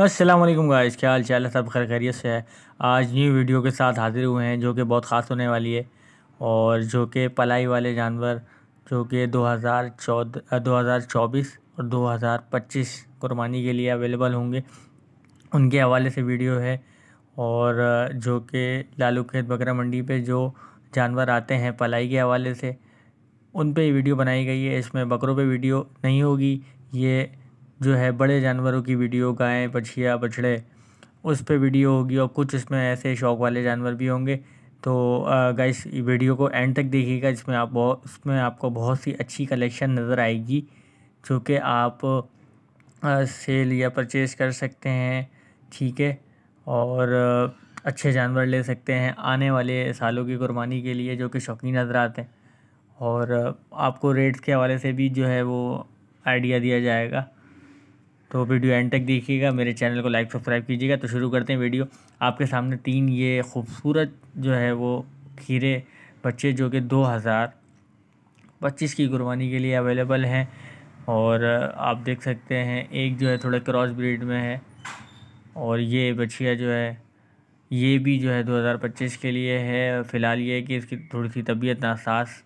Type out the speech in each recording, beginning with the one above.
Aslam guys क्या हाल चाल है सब खैर खैरियत से है आज न्यू वीडियो के साथ हाजिर हुए हैं जो कि बहुत ख़ास होने वाली है और जो कि पलाई वाले जानवर जो कि 2014 2024 और 2025 कुर्बानी के लिए अवेलेबल होंगे उनके हवाले से वीडियो है और जो कि लालू खेत बकरा मंडी पे जो जानवर आते हैं पलाई के हवाले से उन पर वीडियो बनाई गई है इसमें बकरों पर वीडियो नहीं होगी ये जो है बड़े जानवरों की वीडियो गायें बछिया बछड़े उस पर वीडियो होगी और कुछ इसमें ऐसे शौक़ वाले जानवर भी होंगे तो गाइस वीडियो को एंड तक देखिएगा इसमें आप बहुत उसमें आपको बहुत सी अच्छी कलेक्शन नज़र आएगी जो कि आप सेल या परचेज़ कर सकते हैं ठीक है और अच्छे जानवर ले सकते हैं आने वाले सालों की कुर्बानी के लिए जो कि शौकीन नज़र आते हैं और आपको रेट्स के हवाले से भी जो है वो आइडिया दिया जाएगा तो वीडियो एंड तक देखिएगा मेरे चैनल को लाइक सब्सक्राइब कीजिएगा तो शुरू करते हैं वीडियो आपके सामने तीन ये खूबसूरत जो है वो खीरे बच्चे जो कि दो हज़ार पच्चीस की कुर्बानी के लिए अवेलेबल हैं और आप देख सकते हैं एक जो है थोड़ा क्रॉस ब्रीड में है और ये बछिया जो है ये भी जो है दो हज़ार पच्चीस के लिए है फ़िलहाल ये है कि इसकी थोड़ी सी तबीयत नासास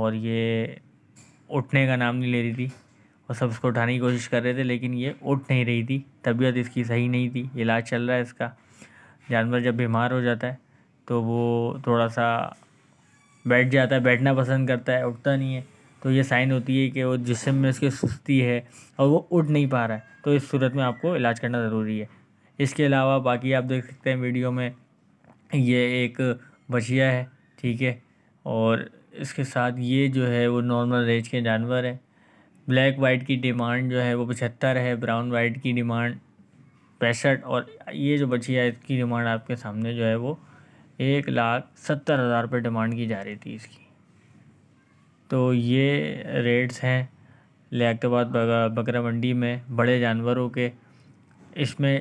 और ये उठने का नाम नहीं ले रही थी और सब उसको उठाने की कोशिश कर रहे थे लेकिन ये उठ नहीं रही थी तबीयत इसकी सही नहीं थी इलाज चल रहा है इसका जानवर जब बीमार हो जाता है तो वो थोड़ा सा बैठ जाता है बैठना पसंद करता है उठता नहीं है तो ये साइन होती है कि वो जिसम में उसकी सुस्ती है और वो उठ नहीं पा रहा है तो इस सूरत में आपको इलाज करना ज़रूरी है इसके अलावा बाकी आप देख सकते हैं वीडियो में ये एक बछिया है ठीक है और इसके साथ ये जो है वो नॉर्मल रेंज के जानवर हैं ब्लैक वाइट की डिमांड जो है वो पचहत्तर है ब्राउन वाइट की डिमांड पैंसठ और ये जो बची है इसकी डिमांड आपके सामने जो है वो एक लाख सत्तर हज़ार रुपये डिमांड की जा रही थी इसकी तो ये रेट्स हैं लियाबाद बकरा मंडी में बड़े जानवरों के इसमें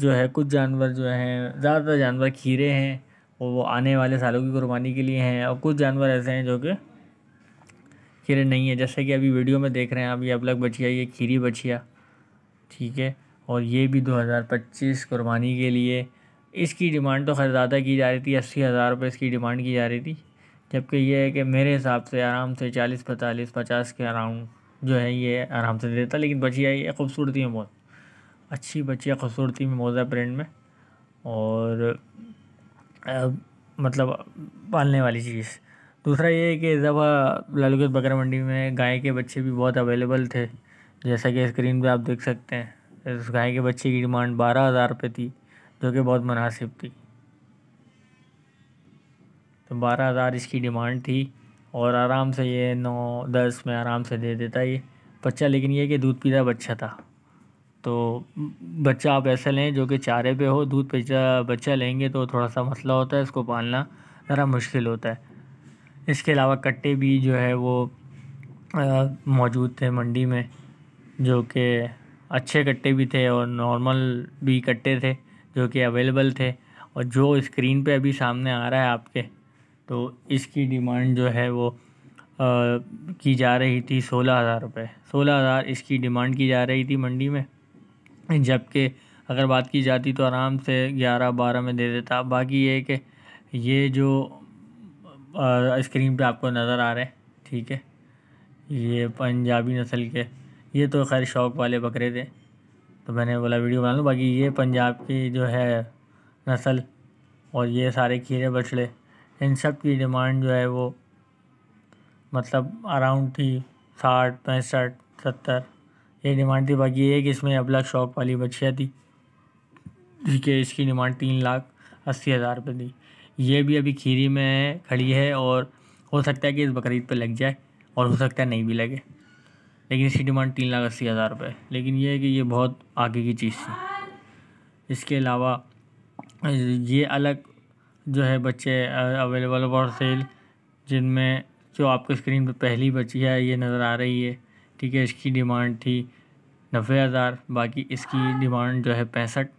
जो है कुछ जानवर जो हैं ज़्यादातर जानवर खीरे हैं और वो आने वाले सालों की कुर्बानी के लिए हैं और कुछ जानवर ऐसे हैं जो कि खीरे नहीं है जैसे कि अभी वीडियो में देख रहे हैं आप ये अबलग बचिया ये खीरी बचिया ठीक है और ये भी 2025 कुर्बानी के लिए इसकी डिमांड तो खैर ज़्यादा की जा रही थी अस्सी हज़ार रुपये इसकी डिमांड की जा रही थी जबकि ये है कि मेरे हिसाब से आराम से चालीस पैंतालीस पचास के अराउंड जो है ये आराम से देता लेकिन बचिया ये खूबसूरती में बहुत अच्छी बचिया खूबसूरती में मौज़ा प्रिंट में और आ, मतलब पालने वाली चीज़ दूसरा ये है कि ज़ब लालू गज बकरा मंडी में गाय के बच्चे भी बहुत अवेलेबल थे जैसा कि स्क्रीन पे आप देख सकते हैं इस गाय के बच्चे की डिमांड बारह हज़ार रुपये थी जो कि बहुत मुनासिब थी तो बारह हज़ार इसकी डिमांड थी और आराम से ये नौ दस में आराम से दे देता ये बच्चा लेकिन ये कि दूध पीता बच्चा था तो बच्चा आप ऐसा लें जो कि चारे पे हो दूध पीता बच्चा लेंगे तो थोड़ा सा मसला होता है इसको पालना ज़रा मुश्किल होता है इसके अलावा कट्टे भी जो है वो मौजूद थे मंडी में जो कि अच्छे कट्टे भी थे और नॉर्मल भी कट्टे थे जो कि अवेलेबल थे और जो स्क्रीन पे अभी सामने आ रहा है आपके तो इसकी डिमांड जो है वो आ, की जा रही थी सोलह हज़ार रुपये सोलह हज़ार इसकी डिमांड की जा रही थी मंडी में जबकि अगर बात की जाती तो आराम से ग्यारह बारह में दे देता बाकी ये कि ये जो स्क्रीन पे आपको नज़र आ रहे हैं ठीक है ये पंजाबी नस्ल के ये तो खैर शौक वाले बकरे थे तो मैंने बोला वीडियो बना लूँ बाकी ये पंजाब की जो है नस्ल और ये सारे खीरे बछड़े इन सब की डिमांड जो है वो मतलब अराउंड थी साठ पैंसठ सत्तर ये डिमांड थी बाकी एक इसमें अबलग शौक वाली बछिया थी ठीक है इसकी डिमांड तीन लाख अस्सी हज़ार रुपये थी ये भी अभी खीरी में खड़ी है और हो सकता है कि इस बकरीद पे लग जाए और हो सकता है नहीं भी लगे लेकिन इसकी डिमांड तीन लाख अस्सी हज़ार रुपये लेकिन ये है कि ये बहुत आगे की चीज़ थी इसके अलावा ये अलग जो है बच्चे अवेलेबल फॉर सेल जिनमें जो आपको स्क्रीन पर पहली बची है ये नज़र आ रही है ठीक है इसकी डिमांड थी नब्बे हज़ार बाकी इसकी डिमांड जो है पैंसठ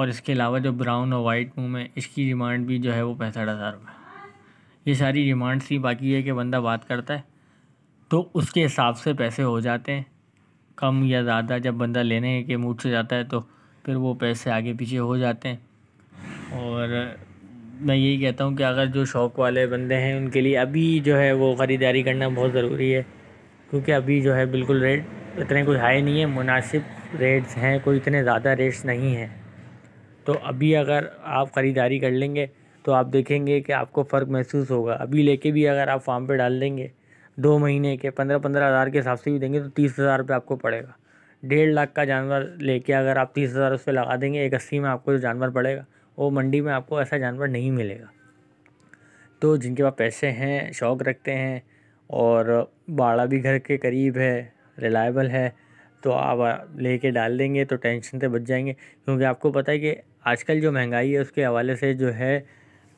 और इसके अलावा जो ब्राउन और वाइट मुँह में इसकी डिमांड भी जो है वो पैंसठ हज़ार रुपये ये सारी डिमांड्स ही बाकी है कि बंदा बात करता है तो उसके हिसाब से पैसे हो जाते हैं कम या ज़्यादा जब बंदा लेने के मूड से जाता है तो फिर वो पैसे आगे पीछे हो जाते हैं और मैं यही कहता हूँ कि अगर जो शौक़ वाले बंदे हैं उनके लिए अभी जो है वो ख़रीदारी करना बहुत ज़रूरी है क्योंकि अभी जो है बिल्कुल रेट इतने कोई हाई नहीं है मुनासिब रेट्स हैं कोई इतने ज़्यादा रेट्स नहीं हैं तो अभी अगर आप ख़रीदारी कर लेंगे तो आप देखेंगे कि आपको फ़र्क महसूस होगा अभी लेके भी अगर आप फार्म पे डाल देंगे दो महीने के पंद्रह पंद्रह हज़ार के हिसाब से भी देंगे तो तीस हज़ार रुपये आपको पड़ेगा डेढ़ लाख का जानवर लेके अगर आप तीस हज़ार उस पर लगा देंगे एक अस्सी में आपको जो जानवर पड़ेगा वो मंडी में आपको ऐसा जानवर नहीं मिलेगा तो जिनके पास पैसे हैं शौक़ रखते हैं और बाड़ा भी घर के करीब है रिलायबल है तो आप लेके डाल देंगे तो टेंशन से बच जाएंगे क्योंकि आपको पता है कि आजकल जो महंगाई है उसके हवाले से जो है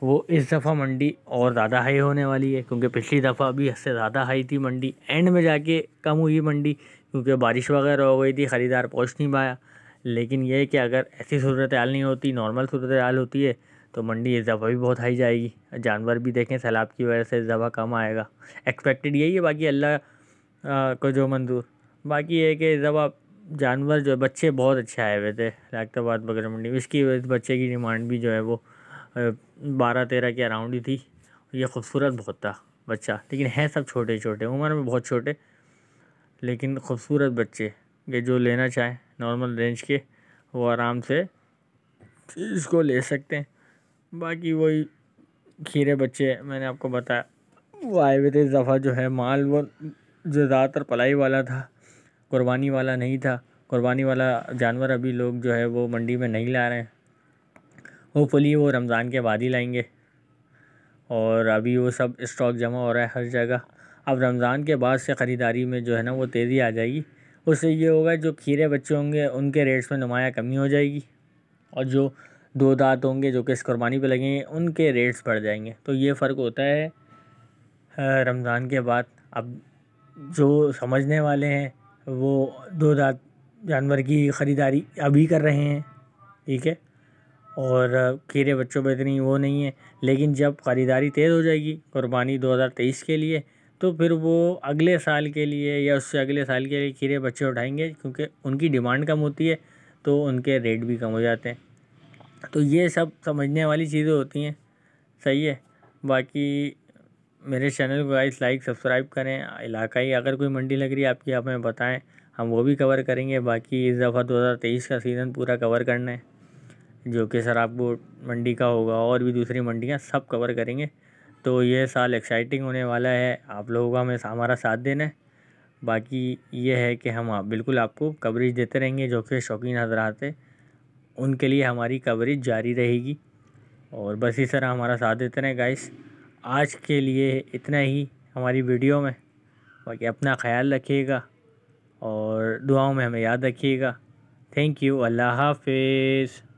वो इस दफ़ा मंडी और ज़्यादा हाई होने वाली है क्योंकि पिछली दफ़ा भी इससे ज़्यादा हाई थी मंडी एंड में जाके कम हुई मंडी क्योंकि बारिश वगैरह हो गई थी ख़रीदार पहुँच नहीं पाया लेकिन यह कि अगर ऐसी सूरत हाल नहीं होती नॉर्मल सूरत हाल होती है तो मंडी इस दफ़ा भी बहुत हाई जाएगी जानवर भी देखें सैलाब की वजह से इस दफ़ा कम आएगा एक्सपेक्टेड यही है बाकी अल्लाह को जो मंजूर बाकी है कि जब आप जानवर जो है बच्चे बहुत अच्छे आए हुए थे लैक्टाबाद बकरा मंडी में इसकी बच्चे की डिमांड भी जो है वो बारह तेरह के अराउंड ही थी ये खूबसूरत बहुत था बच्चा लेकिन है सब छोटे छोटे उम्र में बहुत छोटे लेकिन खूबसूरत बच्चे के जो लेना चाहें नॉर्मल रेंज के वो आराम से इसको ले सकते हैं बाकी वही खीरे बच्चे मैंने आपको बताया वो आए हुए थे इस दफ़ा जो है माल वो जो ज़्यादातर पलाई वाला था कुर्बानी वाला नहीं था कुर्बानी वाला जानवर अभी लोग जो है वो मंडी में नहीं ला रहे हैं होपफुली वो रमज़ान के बाद ही लाएंगे और अभी वो सब स्टॉक जमा हो रहा है हर जगह अब रमज़ान के बाद से ख़रीदारी में जो है ना वो तेज़ी आ जाएगी उससे ये होगा जो खीरे बच्चे होंगे उनके रेट्स में नुमाया कमी हो जाएगी और जो दो दांत होंगे जो कि इस कुर्बानी पर लगेंगे उनके रेट्स बढ़ जाएंगे तो ये फ़र्क होता है रमज़ान के बाद अब जो समझने वाले हैं वो दो दांत जानवर की ख़रीदारी अभी कर रहे हैं ठीक है और खीरे बच्चों पर इतनी वो नहीं है लेकिन जब ख़रीदारी तेज़ हो जाएगी कुर्बानी 2023 के लिए तो फिर वो अगले साल के लिए या उससे अगले साल के लिए खीरे बच्चे उठाएंगे क्योंकि उनकी डिमांड कम होती है तो उनके रेट भी कम हो जाते हैं तो ये सब समझने वाली चीज़ें होती हैं सही है बाकी मेरे चैनल को गाइस लाइक सब्सक्राइब करें इलाकाई अगर कोई मंडी लग रही है आपकी आप हमें बताएं हम वो भी कवर करेंगे बाकी इस दफ़ा 2023 का सीज़न पूरा कवर करना है जो कि सर आपको मंडी का होगा और भी दूसरी मंडियाँ सब कवर करेंगे तो ये साल एक्साइटिंग होने वाला है आप लोगों का हमें हमारा साथ देना है बाकी ये है कि हम आप बिल्कुल आपको कवरेज देते रहेंगे जो कि शौकीन हजरात है उनके लिए हमारी कवरेज जारी रहेगी और बस ही सर हमारा साथ देते रहें गाइस आज के लिए इतना ही हमारी वीडियो में बाकी अपना ख्याल रखिएगा और दुआओं में हमें याद रखिएगा थैंक यू अल्लाह हाफिज़